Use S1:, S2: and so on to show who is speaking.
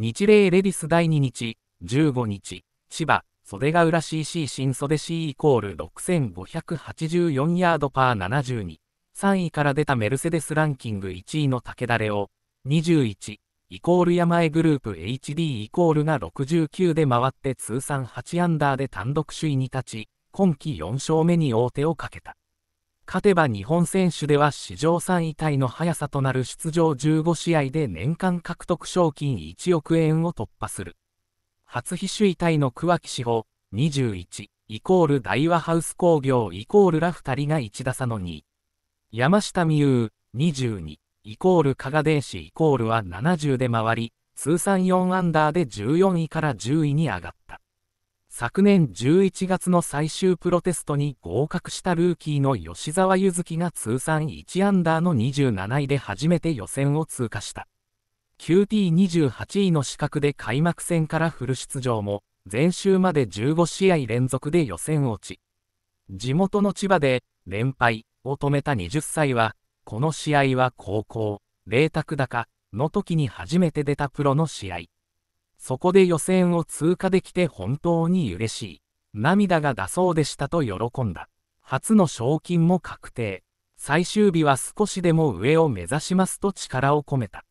S1: 日例レディス第2日、15日、千葉、袖ヶ浦 CC 新袖 C イコール6584ヤードパー72。3位から出たメルセデスランキング1位の武田レオ、21、イコール山江グループ HD イコールが69で回って通算8アンダーで単独首位に立ち、今季4勝目に王手をかけた。勝てば日本選手では史上3位タイの速さとなる出場15試合で年間獲得賞金1億円を突破する。初飛首位タイの桑木志保、21、イコール大和ハウス工業イコールラ2人が1打差の2位。山下美優、22、イコール加賀電子イコールは70で回り、通算4アンダーで14位から10位に上がった。昨年11月の最終プロテストに合格したルーキーの吉澤柚月が通算1アンダーの27位で初めて予選を通過した。QT28 位の資格で開幕戦からフル出場も、前週まで15試合連続で予選落ち。地元の千葉で連敗を止めた20歳は、この試合は高校、麗卓高の時に初めて出たプロの試合。そこで予選を通過できて本当に嬉しい。涙が出そうでしたと喜んだ。初の賞金も確定。最終日は少しでも上を目指しますと力を込めた。